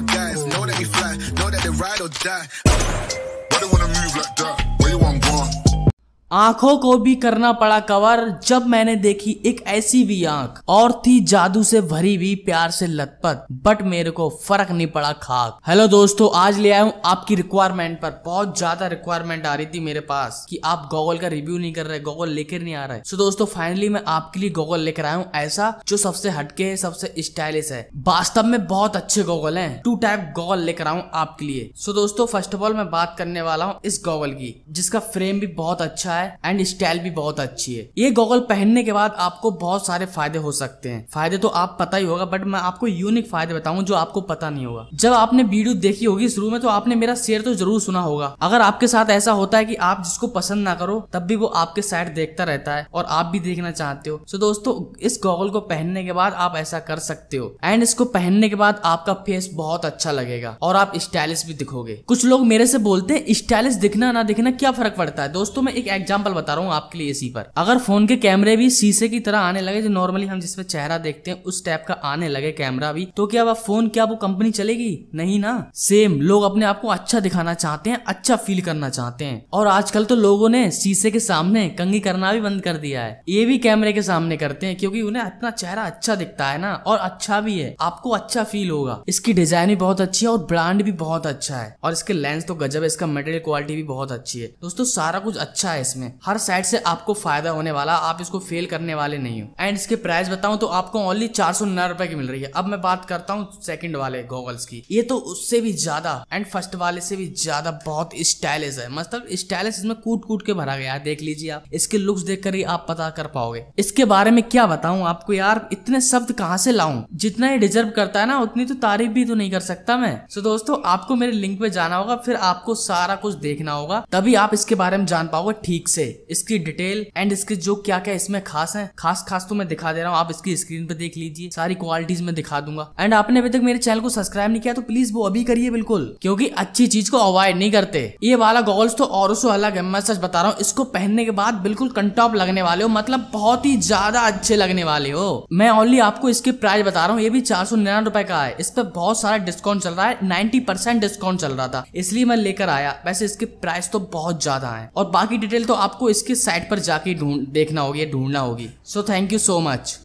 my guys know that we fly, know that they ride or die. Why they wanna move like that? आंखों को भी करना पड़ा cover जब मैंने देखी एक ऐसी भी आंख और थी जादू से भरी हुई प्यार से लतपत बट मेरे को फर्क नहीं पड़ा खाक हेलो दोस्तों आज ले आया हूँ आपकी रिक्वायरमेंट पर बहुत ज्यादा रिक्वायरमेंट आ रही थी मेरे पास कि आप गोगल का रिव्यू नहीं कर रहे गोगल लेकर नहीं आ रहे सो दोस्तों फाइनली मैं आपके लिए गोगल लेकर आया हूँ ऐसा जो सबसे हटके है सबसे स्टाइलिश है वास्तव में बहुत अच्छे गोगल है टू टाइप गॉगल लेकर आऊ आपके लिए सो दोस्तों फर्स्ट ऑफ ऑल मैं बात करने वाला हूँ इस गोगल की जिसका फ्रेम भी बहुत अच्छा है है एंड स्टाइल भी बहुत अच्छी है ये गॉगल पहनने के बाद आपको बहुत सारे फायदे हो सकते हैं फायदे तो आप पता ही होगा बट मैं आपको यूनिक फायदे बताऊँ जो आपको पता नहीं होगा जब आपने वीडियो देखी होगी शुरू में तो आपने मेरा शेयर तो जरूर सुना होगा अगर आपके साथ ऐसा होता है की आप जिसको पसंद ना करो तब भी वो आपके साइड देखता रहता है और आप भी देखना चाहते हो तो दोस्तों इस गॉगल को पहनने के बाद आप ऐसा कर सकते हो एंड इसको पहनने के बाद आपका फेस बहुत अच्छा लगेगा और आप स्टाइलिश भी दिखोगे कुछ लोग मेरे से बोलते हैं स्टाइलिश दिखना ना दिखना क्या फर्क पड़ता है दोस्तों मैं एक, एक एग्जाम्पल बता रहा हूँ आपके लिए इसी पर अगर फोन के कैमरे भी शीशे की तरह आने लगे जो नॉर्मली हम जिसमें चेहरा देखते हैं उस टाइप का आने लगे कैमरा भी तो क्या अब फोन क्या वो कंपनी चलेगी नहीं ना सेम लोग अपने आप को अच्छा दिखाना चाहते हैं अच्छा फील करना चाहते हैं और आजकल तो लोगों ने शीशे के सामने कंगी करना भी बंद कर दिया है ये भी कैमरे के सामने करते हैं क्योंकि उन्हें अपना चेहरा अच्छा दिखता है ना और अच्छा भी है आपको अच्छा फील होगा इसकी डिजाइन भी बहुत अच्छी है और ब्रांड भी बहुत अच्छा है और इसके लेंस तो गजब है इसका मटेरियल क्वालिटी भी बहुत अच्छी है दोस्तों सारा कुछ अच्छा है इसमें में हर साइड से आपको फायदा होने वाला आप इसको फेल करने वाले नहीं हो एंड इसके प्राइस बताऊं तो आपको ओनली चार सौ रुपए की मिल रही है अब मैं बात करता हूँ सेकंड वाले गॉगल्स की ये तो उससे भी ज्यादा एंड फर्स्ट वाले से भी ज्यादा बहुत स्टाइलिश है मतलब स्टाइलिश इसमें कूट कूट के भरा गया है देख लीजिए आप इसके लुक्स देख कर ही आप पता कर पाओगे इसके बारे में क्या बताऊं आपको यार इतने शब्द कहाँ से लाऊं जितना ये डिजर्व करता है ना उतनी तो तारीफ भी तो नहीं कर सकता मैं सो दोस्तों आपको मेरे लिंक पे जाना होगा फिर आपको सारा कुछ देखना होगा तभी आप इसके बारे में जान पाओगे ठीक से इसकी डिटेल एंड इसके जो क्या क्या इसमें खास है खास खास तो मैं दिखा दे रहा हूँ आप इसकी स्क्रीन पर देख लीजिए सारी क्वालिटीज में दिखा दूंगा एंड आपने अभी तक मेरे चैनल को सब्सक्राइब नहीं किया तो प्लीज वो अभी करिए बिल्कुल क्योंकि अच्छी चीज को अवॉइड नहीं करते ये वाला गॉगल्स तो और अलग है मैं सच बता रहा हूँ इसको पहनने के बाद बिल्कुल कंटॉप लगने वाले हो मतलब बहुत ही ज्यादा अच्छे लगने वाले हो मैं ओनली आपको इसके प्राइस बता रहा हूँ ये भी चार सौ निन्यानवे रुपए का है इस पर बहुत सारा डिस्काउंट चल रहा है नाइन्टी परसेंट डिस्काउंट चल रहा था इसलिए मैं लेकर आया वैसे इसके प्राइस तो बहुत ज्यादा है और बाकी डिटेल तो आपको इसके साइट पर जाके ढूंढ देखना होगी ढूंढना होगी so thank you so much